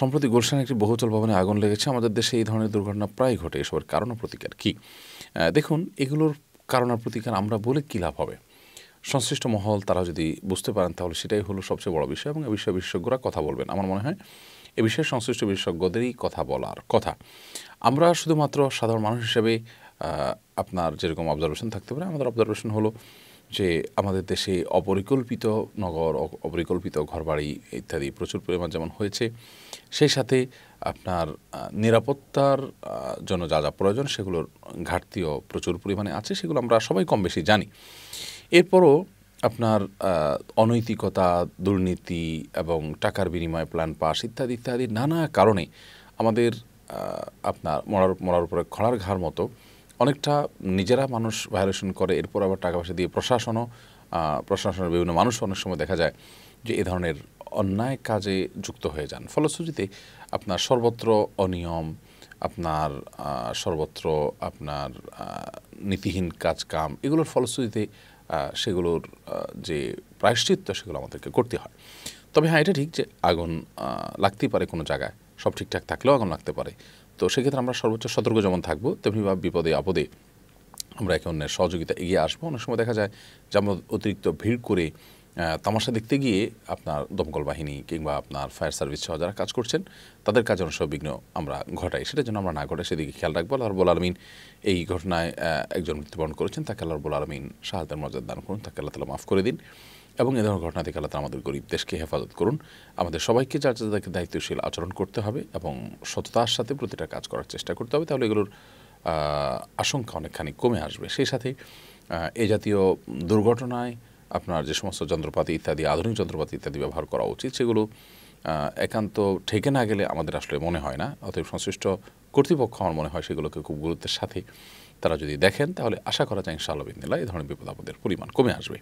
সম্প্রতি গুলশানে একটি বহুতল ভবনে আগুন লেগেছে আমাদের দেশে এই ধরনের দুর্ঘটনা প্রায় ঘটে এসবের কারণ প্রতিকার কী দেখুন এগুলোর কারণ প্রতিকার আমরা বলে কী লাভ হবে সংশ্লিষ্ট মহল তারা যদি বুঝতে পারেন তাহলে সেটাই হলো সবচেয়ে বড় বিষয় এবং এ বিষয়ে বিশেষজ্ঞরা কথা বলবেন আমার মনে হয় এ বিষয়ে সংশ্লিষ্ট বিশেষজ্ঞদেরই কথা বলার কথা আমরা শুধুমাত্র সাধারণ মানুষ হিসেবে আপনার যেরকম অবজারভেশন থাকতে পারে আমাদের অবজারভেশন হলো যে আমাদের দেশে অপরিকল্পিত নগর অপরিকল্পিত ঘরবাড়ি ইত্যাদি প্রচুর পরিমাণ যেমন হয়েছে সেই সাথে আপনার নিরাপত্তার জন্য যা যা প্রয়োজন সেগুলোর ঘাটতিও প্রচুর পরিমাণে আছে সেগুলো আমরা সবাই কম বেশি জানি এরপরও আপনার অনৈতিকতা দুর্নীতি এবং টাকার বিনিময়ে প্ল্যান পাস ইত্যাদি ইত্যাদি নানা কারণে আমাদের আপনার মরার মরার উপরে খড়ার ঘাড় মতো অনেকটা নিজেরা মানুষ ভায়োলেশন করে এরপর আবার টাকা পয়সা দিয়ে প্রশাসনও প্রশাসনের বিভিন্ন মানুষ অনেক সময় দেখা যায় যে এ ধরনের অন্যায় কাজে যুক্ত হয়ে যান ফলশ্রুতিতে আপনার সর্বত্র অনিয়ম আপনার সর্বত্র আপনার নীতিহীন কাজ কাম এগুলোর ফলশ্রুতিতে সেগুলোর যে প্রায়শ্চিত্ত সেগুলো আমাদেরকে করতে হয় তবে হ্যাঁ এটা ঠিক যে আগুন লাগতেই পারে কোনো জায়গায় সব ঠিকঠাক থাকলেও আগুন লাগতে পারে তো সেক্ষেত্রে আমরা সর্বোচ্চ সতর্ক যেমন থাকবো তেমনিভাবে বিপদে আপদে আমরা একে অন্যের সহযোগিতা এগিয়ে আসবো অনেক সময় দেখা যায় যে আমরা অতিরিক্ত ভিড় করে তামাশা দেখতে গিয়ে আপনার দমকল বাহিনী কিংবা আপনার ফায়ার সার্ভিস সহ যারা কাজ করছেন তাদের কাজে অংশ বিঘ্ন আমরা ঘটাই সেটা যেন আমরা না ঘটাই সেদিকে খেয়াল রাখবো আল্লাহ বোল আলমিন এই ঘটনায় একজন মৃত্যুবরণ করেছেন তাকে আল্লাহ বোল আলমিন সাহায্যের মর্যাদা দান করুন তাকে আল্লাহ তালা মাফ করে দিন এবং এ ধরনের ঘটনা থেকে আলাদা আমাদের গরিব দেশকে হেফাজত করুন আমাদের সবাইকে যার যাদেরকে দায়িত্বশীল আচরণ করতে হবে এবং সততার সাথে প্রতিটা কাজ করার চেষ্টা করতে হবে তাহলে এগুলোর আশঙ্কা অনেকখানি কমে আসবে সেই সাথে এ জাতীয় দুর্ঘটনায় আপনার যে সমস্ত যন্ত্রপাতি ইত্যাদি আধুনিক যন্ত্রপাতি ইত্যাদি ব্যবহার করা উচিত সেগুলো একান্ত ঠেকে না গেলে আমাদের আসলে মনে হয় না অতএব সংশ্লিষ্ট কর্তৃপক্ষ আমার মনে হয় সেগুলোকে খুব গুরুত্বের সাথে তারা যদি দেখেন তাহলে আশা করা যায় ইনশাআল্লাহ বিন্দিল্লা এই ধরনের বিপদ আপদের পরিমাণ কমে আসবে